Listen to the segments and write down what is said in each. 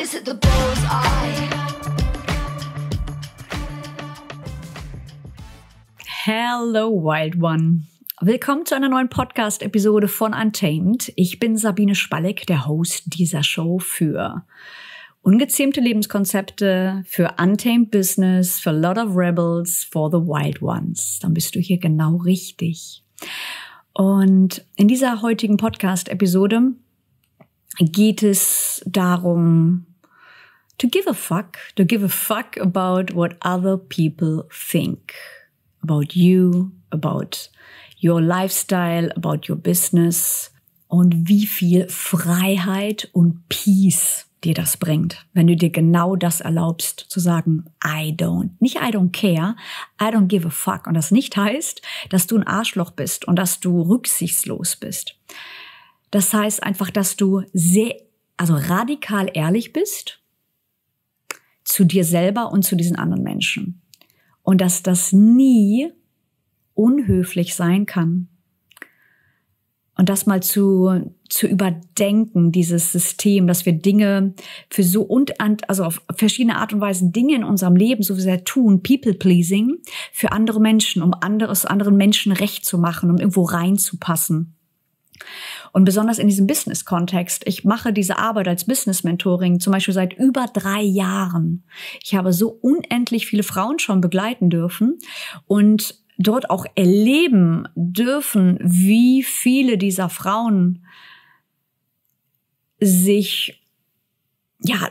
always hit the bull's Hello, Wild One. Willkommen zu einer neuen Podcast-Episode von Untamed. Ich bin Sabine Spalleck, der Host dieser Show für ungezähmte Lebenskonzepte, für Untamed Business, für Lot of Rebels, for the Wild Ones. Dann bist du hier genau richtig. Und in dieser heutigen Podcast-Episode geht es darum, to give a fuck, to give a fuck about what other people think about you, about your lifestyle, about your business und wie viel Freiheit und Peace dir das bringt, wenn du dir genau das erlaubst zu sagen, I don't, nicht I don't care, I don't give a fuck und das nicht heißt, dass du ein Arschloch bist und dass du rücksichtslos bist. Das heißt einfach, dass du sehr, also radikal ehrlich bist zu dir selber und zu diesen anderen Menschen. Und dass das nie unhöflich sein kann. Und das mal zu, zu überdenken, dieses System, dass wir Dinge für so und an, also auf verschiedene Art und Weise Dinge in unserem Leben so sehr halt tun, People pleasing, für andere Menschen, um anderes anderen Menschen recht zu machen, um irgendwo reinzupassen. Und besonders in diesem Business-Kontext. Ich mache diese Arbeit als Business-Mentoring zum Beispiel seit über drei Jahren. Ich habe so unendlich viele Frauen schon begleiten dürfen und dort auch erleben dürfen, wie viele dieser Frauen sich, ja,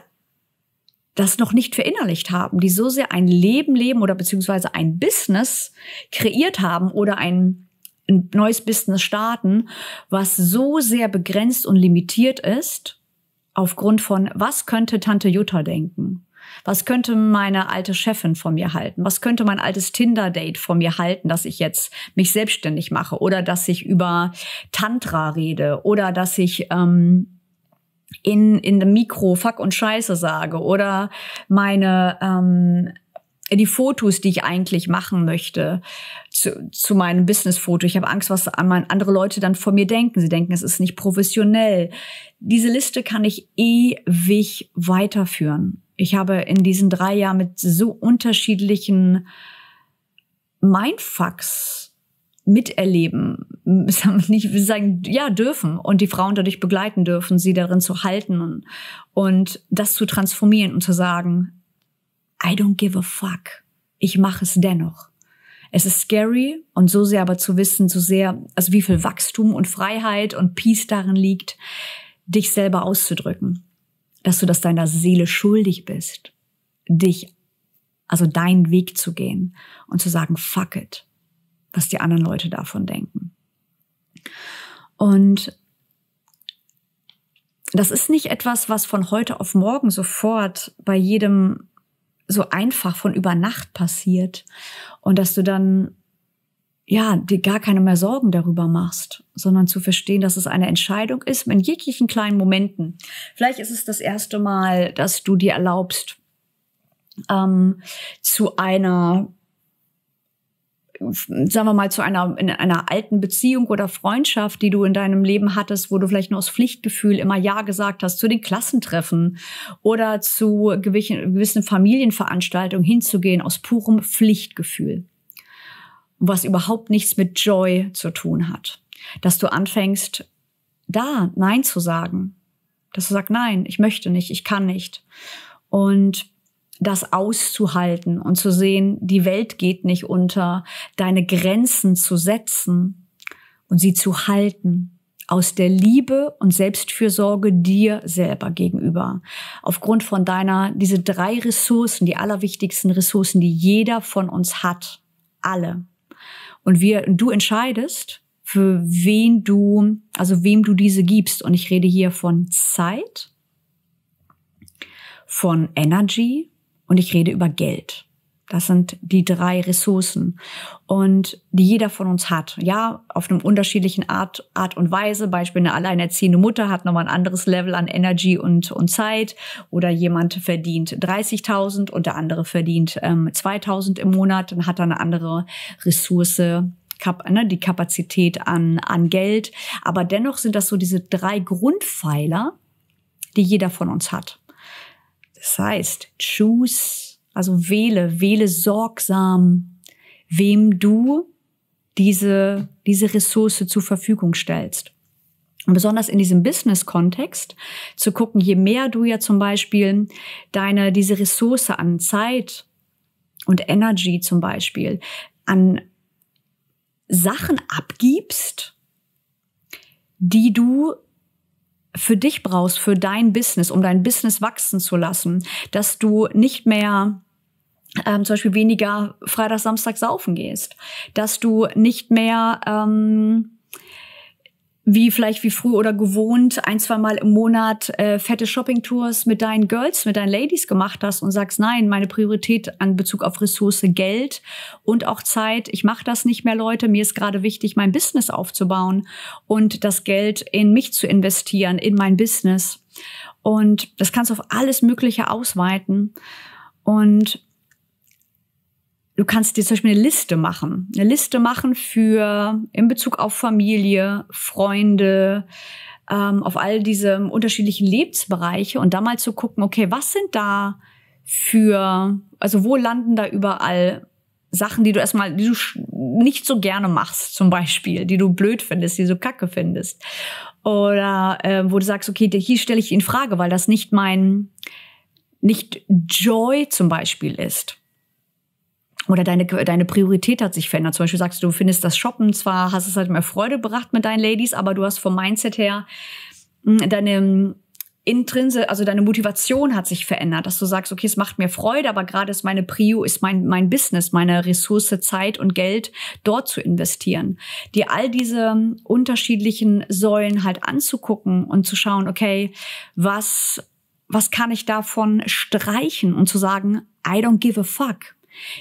das noch nicht verinnerlicht haben, die so sehr ein Leben leben oder beziehungsweise ein Business kreiert haben oder ein ein neues Business starten, was so sehr begrenzt und limitiert ist, aufgrund von, was könnte Tante Jutta denken? Was könnte meine alte Chefin von mir halten? Was könnte mein altes Tinder-Date von mir halten, dass ich jetzt mich selbstständig mache oder dass ich über Tantra rede oder dass ich ähm, in in dem Mikro Fuck und Scheiße sage oder meine ähm, die Fotos, die ich eigentlich machen möchte, zu, zu meinem Business-Foto. Ich habe Angst, was andere Leute dann von mir denken. Sie denken, es ist nicht professionell. Diese Liste kann ich ewig weiterführen. Ich habe in diesen drei Jahren mit so unterschiedlichen Mindfucks miterleben, nicht sagen, ja, dürfen und die Frauen dadurch begleiten dürfen, sie darin zu halten und, und das zu transformieren und zu sagen, I don't give a fuck. Ich mache es dennoch. Es ist scary und so sehr aber zu wissen, so sehr, also wie viel Wachstum und Freiheit und Peace darin liegt, dich selber auszudrücken. Dass du das deiner Seele schuldig bist, dich, also deinen Weg zu gehen und zu sagen, fuck it, was die anderen Leute davon denken. Und das ist nicht etwas, was von heute auf morgen sofort bei jedem so einfach von über Nacht passiert und dass du dann ja, dir gar keine mehr Sorgen darüber machst, sondern zu verstehen, dass es eine Entscheidung ist in jeglichen kleinen Momenten. Vielleicht ist es das erste Mal, dass du dir erlaubst, ähm, zu einer sagen wir mal, zu einer, in einer alten Beziehung oder Freundschaft, die du in deinem Leben hattest, wo du vielleicht nur aus Pflichtgefühl immer Ja gesagt hast, zu den Klassentreffen oder zu gewissen Familienveranstaltungen hinzugehen aus purem Pflichtgefühl, was überhaupt nichts mit Joy zu tun hat. Dass du anfängst, da Nein zu sagen. Dass du sagst, nein, ich möchte nicht, ich kann nicht. Und das auszuhalten und zu sehen, die Welt geht nicht unter, deine Grenzen zu setzen und sie zu halten aus der Liebe und Selbstfürsorge dir selber gegenüber. Aufgrund von deiner, diese drei Ressourcen, die allerwichtigsten Ressourcen, die jeder von uns hat. Alle. Und wir, du entscheidest, für wen du, also wem du diese gibst. Und ich rede hier von Zeit, von Energy, und ich rede über Geld. Das sind die drei Ressourcen und die jeder von uns hat. Ja, auf einem unterschiedlichen Art, Art und Weise. Beispiel eine alleinerziehende Mutter hat nochmal ein anderes Level an Energy und, und Zeit oder jemand verdient 30.000 und der andere verdient ähm, 2.000 im Monat Dann hat er eine andere Ressource Kap ne, die Kapazität an, an Geld. Aber dennoch sind das so diese drei Grundpfeiler, die jeder von uns hat. Das heißt, choose, also wähle, wähle sorgsam, wem du diese, diese Ressource zur Verfügung stellst. Und besonders in diesem Business-Kontext zu gucken, je mehr du ja zum Beispiel deine, diese Ressource an Zeit und Energy zum Beispiel an Sachen abgibst, die du für dich brauchst, für dein Business, um dein Business wachsen zu lassen, dass du nicht mehr ähm, zum Beispiel weniger Freitag, Samstag saufen gehst, dass du nicht mehr ähm, wie vielleicht wie früh oder gewohnt ein, zwei Mal im Monat äh, fette Shopping-Tours mit deinen Girls, mit deinen Ladies gemacht hast und sagst, nein, meine Priorität an Bezug auf Ressource, Geld und auch Zeit, ich mache das nicht mehr, Leute, mir ist gerade wichtig, mein Business aufzubauen und das Geld in mich zu investieren, in mein Business. Und das kannst du auf alles Mögliche ausweiten. Und Du kannst dir zum Beispiel eine Liste machen. Eine Liste machen für in Bezug auf Familie, Freunde, ähm, auf all diese unterschiedlichen Lebensbereiche und dann mal zu gucken, okay, was sind da für, also wo landen da überall Sachen, die du erstmal, die du nicht so gerne machst, zum Beispiel, die du blöd findest, die du kacke findest. Oder äh, wo du sagst, okay, hier stelle ich in Frage, weil das nicht mein, nicht Joy zum Beispiel ist. Oder deine, deine Priorität hat sich verändert. Zum Beispiel sagst du, du findest das Shoppen zwar, hast es halt mehr Freude gebracht mit deinen Ladies, aber du hast vom Mindset her hm, deine hm, intrinse, also deine Motivation hat sich verändert, dass du sagst, okay, es macht mir Freude, aber gerade ist meine Prio, ist mein, mein Business, meine Ressource, Zeit und Geld dort zu investieren. Dir all diese hm, unterschiedlichen Säulen halt anzugucken und zu schauen, okay, was, was kann ich davon streichen und zu sagen, I don't give a fuck.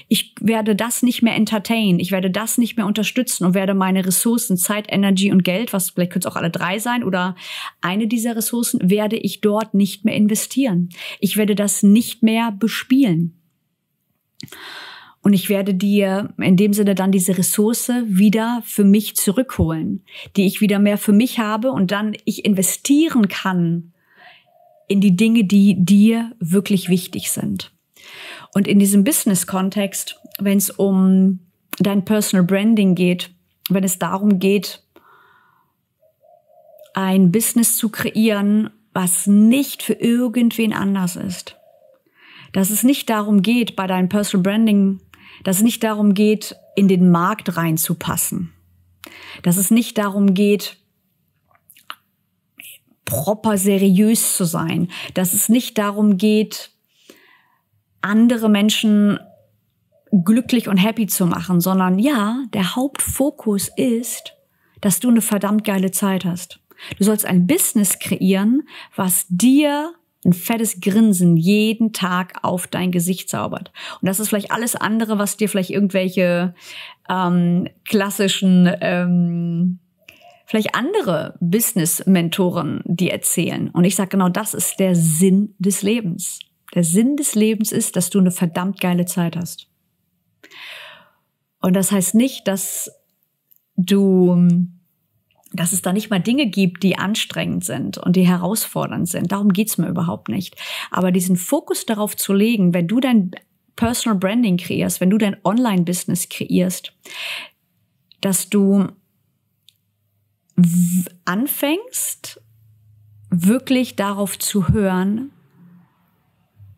Ich werde das nicht mehr entertainen, ich werde das nicht mehr unterstützen und werde meine Ressourcen, Zeit, Energy und Geld, was vielleicht können es auch alle drei sein oder eine dieser Ressourcen, werde ich dort nicht mehr investieren. Ich werde das nicht mehr bespielen. Und ich werde dir in dem Sinne dann diese Ressource wieder für mich zurückholen, die ich wieder mehr für mich habe und dann ich investieren kann in die Dinge, die dir wirklich wichtig sind. Und in diesem Business-Kontext, wenn es um dein Personal Branding geht, wenn es darum geht, ein Business zu kreieren, was nicht für irgendwen anders ist. Dass es nicht darum geht, bei deinem Personal Branding, dass es nicht darum geht, in den Markt reinzupassen. Dass es nicht darum geht, proper seriös zu sein. Dass es nicht darum geht, andere Menschen glücklich und happy zu machen, sondern ja, der Hauptfokus ist, dass du eine verdammt geile Zeit hast. Du sollst ein Business kreieren, was dir ein fettes Grinsen jeden Tag auf dein Gesicht zaubert. Und das ist vielleicht alles andere, was dir vielleicht irgendwelche ähm, klassischen, ähm, vielleicht andere Business-Mentoren dir erzählen. Und ich sage genau, das ist der Sinn des Lebens. Der Sinn des Lebens ist, dass du eine verdammt geile Zeit hast. Und das heißt nicht, dass du, dass es da nicht mal Dinge gibt, die anstrengend sind und die herausfordernd sind. Darum geht's mir überhaupt nicht. Aber diesen Fokus darauf zu legen, wenn du dein Personal Branding kreierst, wenn du dein Online-Business kreierst, dass du anfängst, wirklich darauf zu hören,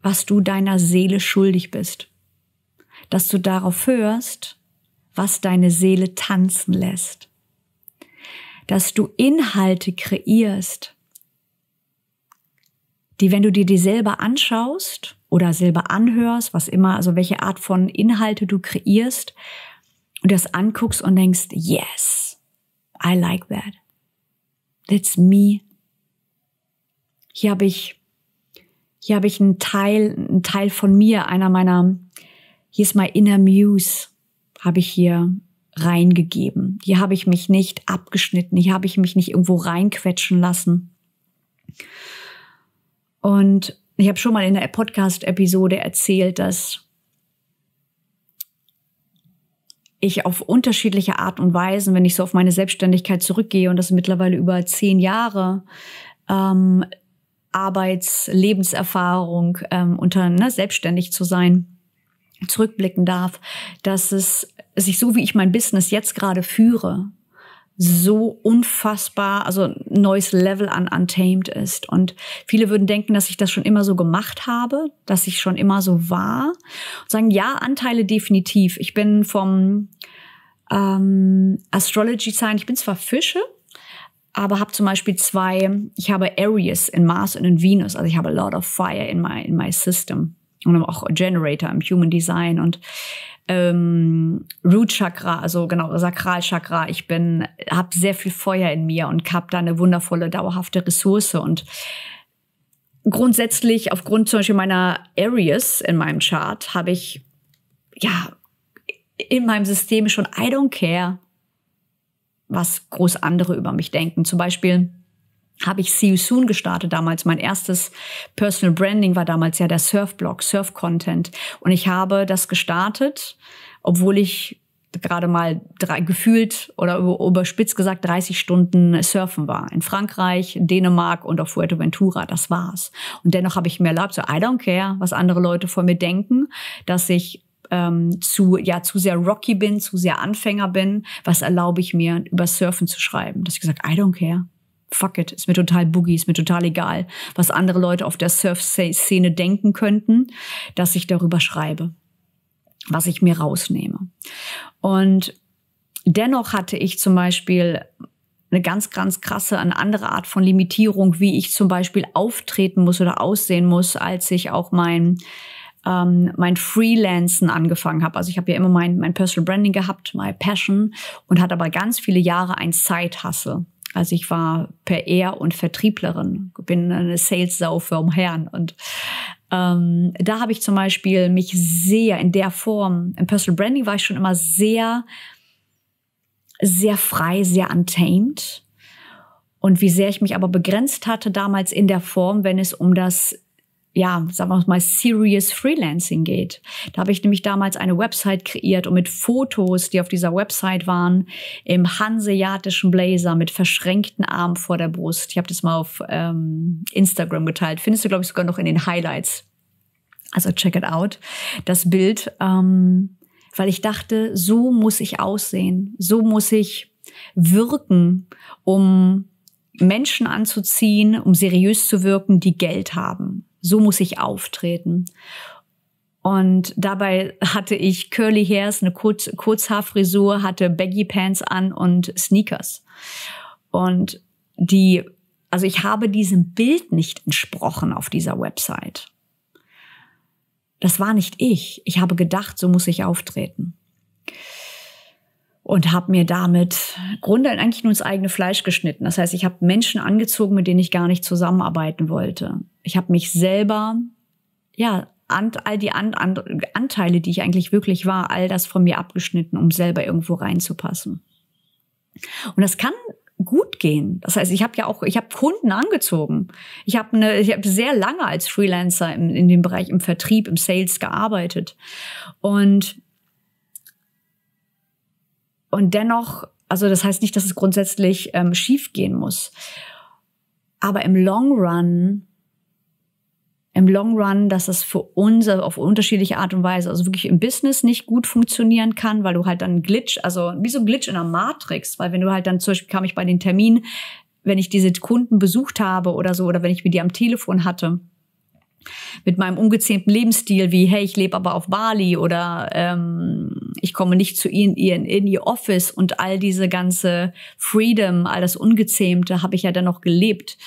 was du deiner Seele schuldig bist. Dass du darauf hörst, was deine Seele tanzen lässt. Dass du Inhalte kreierst, die, wenn du dir die selber anschaust oder selber anhörst, was immer, also welche Art von Inhalte du kreierst und das anguckst und denkst, yes, I like that. That's me. Hier habe ich hier habe ich einen Teil, einen Teil von mir, einer meiner, hier ist mein Inner Muse, habe ich hier reingegeben. Hier habe ich mich nicht abgeschnitten, hier habe ich mich nicht irgendwo reinquetschen lassen. Und ich habe schon mal in der Podcast-Episode erzählt, dass ich auf unterschiedliche Art und Weisen, wenn ich so auf meine Selbstständigkeit zurückgehe, und das sind mittlerweile über zehn Jahre, ähm, Arbeits-, Lebenserfahrung, ähm, unter ne, selbstständig zu sein, zurückblicken darf, dass es sich so, wie ich mein Business jetzt gerade führe, so unfassbar, also neues Level an Untamed ist. Und viele würden denken, dass ich das schon immer so gemacht habe, dass ich schon immer so war. Und sagen, ja, Anteile definitiv. Ich bin vom ähm, Astrology Sign, ich bin zwar Fische, aber habe zum Beispiel zwei, ich habe Aries in Mars und in Venus, also ich habe a lot of fire in my, in my system und auch Generator im Human Design und ähm, Root Chakra, also genau Sakral Chakra. Ich bin, habe sehr viel Feuer in mir und habe da eine wundervolle dauerhafte Ressource und grundsätzlich aufgrund zum Beispiel meiner Aries in meinem Chart habe ich ja in meinem System schon I don't care was groß andere über mich denken. Zum Beispiel habe ich See You Soon gestartet damals. Mein erstes Personal Branding war damals ja der Surfblog, Surf-Content. Und ich habe das gestartet, obwohl ich gerade mal drei, gefühlt oder überspitzt gesagt 30 Stunden surfen war. In Frankreich, Dänemark und auf Fuerteventura, das war's. Und dennoch habe ich mir erlaubt, so I don't care, was andere Leute von mir denken, dass ich ähm, zu, ja, zu sehr rocky bin, zu sehr Anfänger bin, was erlaube ich mir, über Surfen zu schreiben? Dass ich gesagt, I don't care. Fuck it, ist mir total boogie, ist mir total egal, was andere Leute auf der Surf-Szene denken könnten, dass ich darüber schreibe, was ich mir rausnehme. Und dennoch hatte ich zum Beispiel eine ganz, ganz krasse, eine andere Art von Limitierung, wie ich zum Beispiel auftreten muss oder aussehen muss, als ich auch mein ähm, mein Freelancen angefangen habe. Also ich habe ja immer mein, mein Personal Branding gehabt, my Passion und hatte aber ganz viele Jahre ein Side-Hustle. Also ich war per PR und Vertrieblerin, bin eine Sales-Sau für umherren. Und ähm, da habe ich zum Beispiel mich sehr in der Form, im Personal Branding war ich schon immer sehr, sehr frei, sehr untamed. Und wie sehr ich mich aber begrenzt hatte damals in der Form, wenn es um das ja, sagen wir mal, Serious Freelancing geht. Da habe ich nämlich damals eine Website kreiert und mit Fotos, die auf dieser Website waren, im hanseatischen Blazer mit verschränkten Armen vor der Brust. Ich habe das mal auf ähm, Instagram geteilt. Findest du, glaube ich, sogar noch in den Highlights. Also check it out. Das Bild, ähm, weil ich dachte, so muss ich aussehen, so muss ich wirken, um Menschen anzuziehen, um seriös zu wirken, die Geld haben. So muss ich auftreten. Und dabei hatte ich Curly Hairs, eine Kurz Kurzhaarfrisur, hatte Baggy Pants an und Sneakers. Und die, also ich habe diesem Bild nicht entsprochen auf dieser Website. Das war nicht ich. Ich habe gedacht, so muss ich auftreten und habe mir damit Grunde eigentlich nur ins eigene Fleisch geschnitten. Das heißt, ich habe Menschen angezogen, mit denen ich gar nicht zusammenarbeiten wollte. Ich habe mich selber, ja, an, all die an, an, Anteile, die ich eigentlich wirklich war, all das von mir abgeschnitten, um selber irgendwo reinzupassen. Und das kann gut gehen. Das heißt, ich habe ja auch, ich habe Kunden angezogen. Ich habe eine, ich habe sehr lange als Freelancer in, in dem Bereich im Vertrieb, im Sales gearbeitet und und dennoch, also das heißt nicht, dass es grundsätzlich ähm, schief gehen muss. Aber im Long Run, im Long Run, dass es für uns auf unterschiedliche Art und Weise, also wirklich im Business nicht gut funktionieren kann, weil du halt dann Glitch, also wie so ein Glitch in einer Matrix, weil wenn du halt dann zum Beispiel kam ich bei den Terminen, wenn ich diese Kunden besucht habe oder so, oder wenn ich mit dir am Telefon hatte, mit meinem ungezähmten Lebensstil wie, hey, ich lebe aber auf Bali oder ähm, ich komme nicht zu ihnen in, in ihr Office und all diese ganze Freedom, all das Ungezähmte habe ich ja dennoch gelebt,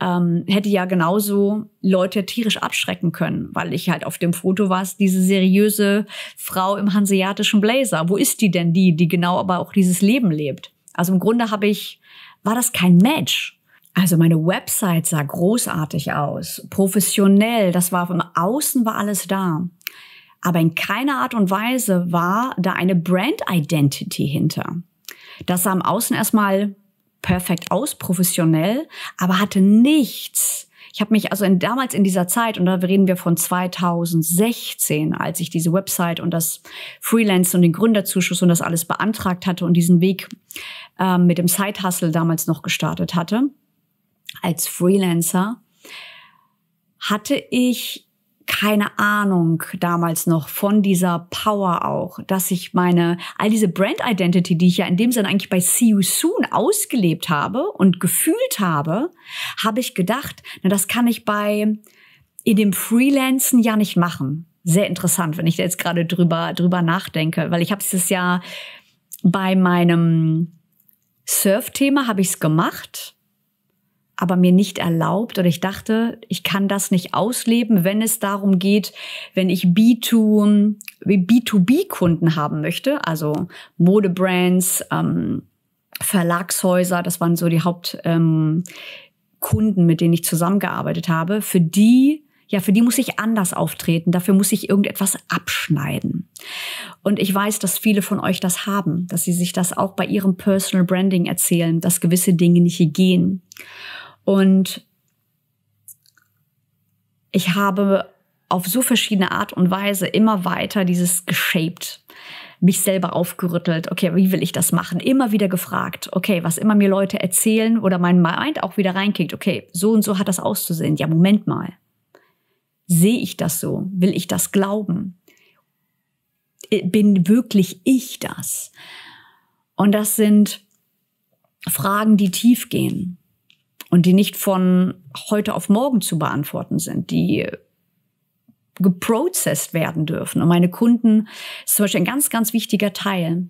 ähm, hätte ja genauso Leute tierisch abschrecken können, weil ich halt auf dem Foto war, diese seriöse Frau im hanseatischen Blazer. Wo ist die denn die, die genau aber auch dieses Leben lebt? Also im Grunde habe ich, war das kein Match. Also meine Website sah großartig aus, professionell, das war von außen war alles da. Aber in keiner Art und Weise war da eine Brand Identity hinter. Das sah am Außen erstmal perfekt aus, professionell, aber hatte nichts. Ich habe mich also in, damals in dieser Zeit, und da reden wir von 2016, als ich diese Website und das Freelance und den Gründerzuschuss und das alles beantragt hatte und diesen Weg ähm, mit dem Side-Hustle damals noch gestartet hatte, als Freelancer hatte ich keine Ahnung damals noch von dieser Power auch, dass ich meine, all diese Brand Identity, die ich ja in dem Sinne eigentlich bei See You Soon ausgelebt habe und gefühlt habe, habe ich gedacht, na, das kann ich bei, in dem Freelancen ja nicht machen. Sehr interessant, wenn ich da jetzt gerade drüber, drüber nachdenke, weil ich habe es ja bei meinem Surf-Thema habe ich es gemacht aber mir nicht erlaubt oder ich dachte, ich kann das nicht ausleben, wenn es darum geht, wenn ich B2, B2B-Kunden haben möchte, also Modebrands, ähm, Verlagshäuser, das waren so die Hauptkunden, ähm, mit denen ich zusammengearbeitet habe, für die ja, für die muss ich anders auftreten, dafür muss ich irgendetwas abschneiden. Und ich weiß, dass viele von euch das haben, dass sie sich das auch bei ihrem Personal Branding erzählen, dass gewisse Dinge nicht gehen. Und ich habe auf so verschiedene Art und Weise immer weiter dieses geshaped, mich selber aufgerüttelt. Okay, wie will ich das machen? Immer wieder gefragt. Okay, was immer mir Leute erzählen oder mein Mind auch wieder reinkickt. Okay, so und so hat das auszusehen. Ja, Moment mal. Sehe ich das so? Will ich das glauben? Äh, bin wirklich ich das? Und das sind Fragen, die tief gehen und die nicht von heute auf morgen zu beantworten sind, die geprocessed werden dürfen. Und meine Kunden ist zum Beispiel ein ganz, ganz wichtiger Teil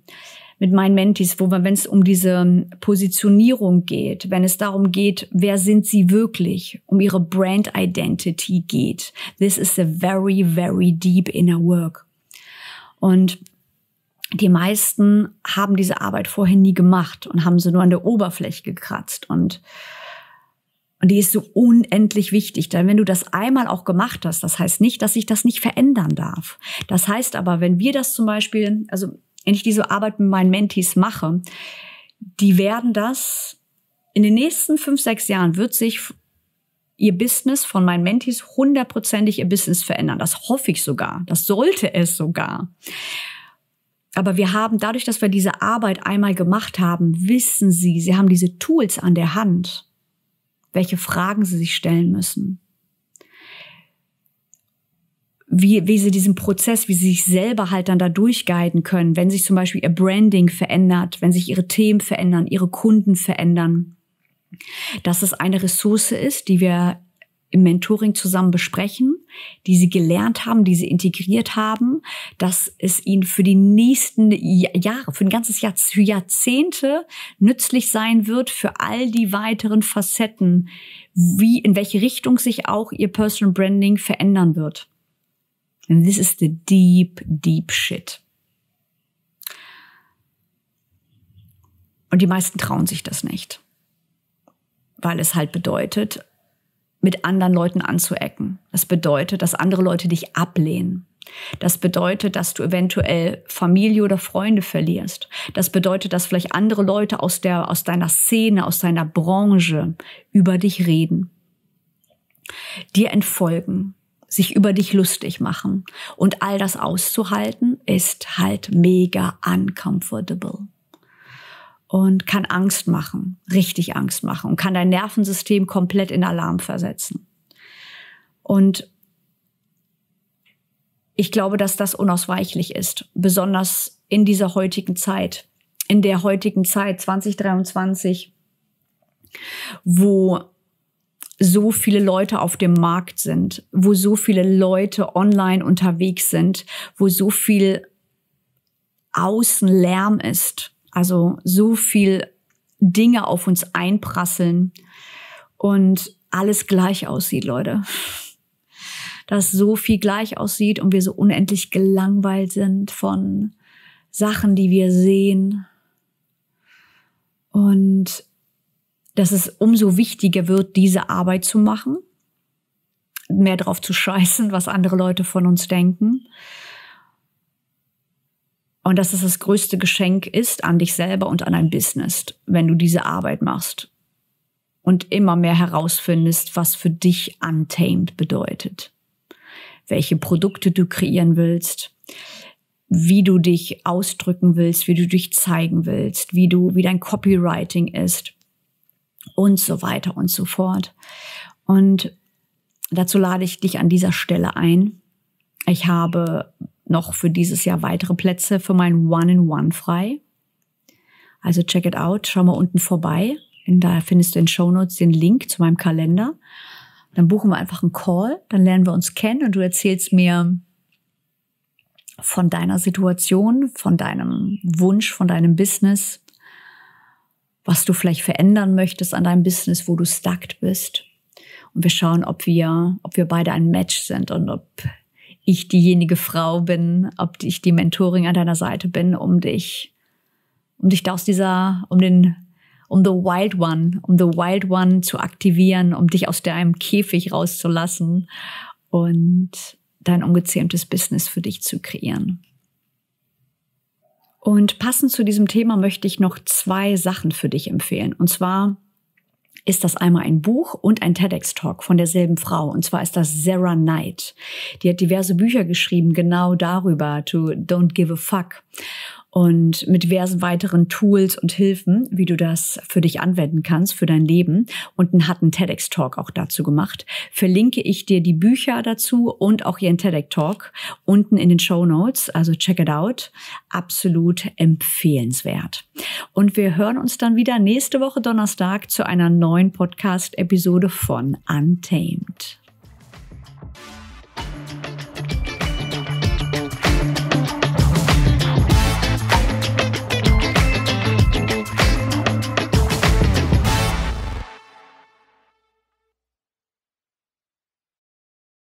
mit meinen Mentis, wo man, wenn es um diese Positionierung geht, wenn es darum geht, wer sind sie wirklich, um ihre Brand Identity geht. This is a very, very deep inner work. Und die meisten haben diese Arbeit vorher nie gemacht und haben sie nur an der Oberfläche gekratzt und und die ist so unendlich wichtig, denn wenn du das einmal auch gemacht hast, das heißt nicht, dass ich das nicht verändern darf. Das heißt aber, wenn wir das zum Beispiel, also wenn ich diese Arbeit mit meinen Mentees mache, die werden das in den nächsten fünf, sechs Jahren wird sich ihr Business von meinen Mentees hundertprozentig ihr Business verändern. Das hoffe ich sogar. Das sollte es sogar. Aber wir haben dadurch, dass wir diese Arbeit einmal gemacht haben, wissen sie, sie haben diese Tools an der Hand welche Fragen sie sich stellen müssen, wie, wie sie diesen Prozess, wie sie sich selber halt dann da durchguiden können, wenn sich zum Beispiel ihr Branding verändert, wenn sich ihre Themen verändern, ihre Kunden verändern. Dass es eine Ressource ist, die wir im Mentoring zusammen besprechen, die sie gelernt haben, die sie integriert haben, dass es ihnen für die nächsten Jahre, für ein ganzes Jahr, für Jahrzehnte nützlich sein wird für all die weiteren Facetten, wie, in welche Richtung sich auch ihr Personal Branding verändern wird. And this is the deep, deep shit. Und die meisten trauen sich das nicht, weil es halt bedeutet, mit anderen Leuten anzuecken. Das bedeutet, dass andere Leute dich ablehnen. Das bedeutet, dass du eventuell Familie oder Freunde verlierst. Das bedeutet, dass vielleicht andere Leute aus, der, aus deiner Szene, aus deiner Branche über dich reden, dir entfolgen, sich über dich lustig machen. Und all das auszuhalten, ist halt mega uncomfortable und kann Angst machen, richtig Angst machen und kann dein Nervensystem komplett in Alarm versetzen. Und ich glaube, dass das unausweichlich ist, besonders in dieser heutigen Zeit, in der heutigen Zeit 2023, wo so viele Leute auf dem Markt sind, wo so viele Leute online unterwegs sind, wo so viel Außenlärm ist, also so viel Dinge auf uns einprasseln und alles gleich aussieht, Leute. Dass so viel gleich aussieht und wir so unendlich gelangweilt sind von Sachen, die wir sehen. Und dass es umso wichtiger wird, diese Arbeit zu machen, mehr drauf zu scheißen, was andere Leute von uns denken und dass es das größte Geschenk ist an dich selber und an dein Business, wenn du diese Arbeit machst. Und immer mehr herausfindest, was für dich untamed bedeutet. Welche Produkte du kreieren willst, wie du dich ausdrücken willst, wie du dich zeigen willst, wie du, wie dein Copywriting ist und so weiter und so fort. Und dazu lade ich dich an dieser Stelle ein. Ich habe noch für dieses Jahr weitere Plätze für mein One-in-One frei. Also check it out, schau mal unten vorbei. Und da findest du in Show Notes den Link zu meinem Kalender. Dann buchen wir einfach einen Call, dann lernen wir uns kennen und du erzählst mir von deiner Situation, von deinem Wunsch, von deinem Business, was du vielleicht verändern möchtest an deinem Business, wo du stuck bist. Und wir schauen, ob wir, ob wir beide ein Match sind und ob ich diejenige Frau bin, ob ich die Mentoring an deiner Seite bin, um dich, um dich da aus dieser, um den, um the wild one, um the wild one zu aktivieren, um dich aus deinem Käfig rauszulassen und dein ungezähmtes Business für dich zu kreieren. Und passend zu diesem Thema möchte ich noch zwei Sachen für dich empfehlen. Und zwar ist das einmal ein Buch und ein TEDx-Talk von derselben Frau. Und zwar ist das Sarah Knight. Die hat diverse Bücher geschrieben, genau darüber, to Don't Give a Fuck und mit diversen weiteren Tools und Hilfen, wie du das für dich anwenden kannst, für dein Leben. Und einen hat einen TEDx-Talk auch dazu gemacht. Verlinke ich dir die Bücher dazu und auch ihren TEDx-Talk unten in den Show Notes. Also check it out. Absolut empfehlenswert. Und wir hören uns dann wieder nächste Woche Donnerstag zu einer neuen Podcast-Episode von Untamed.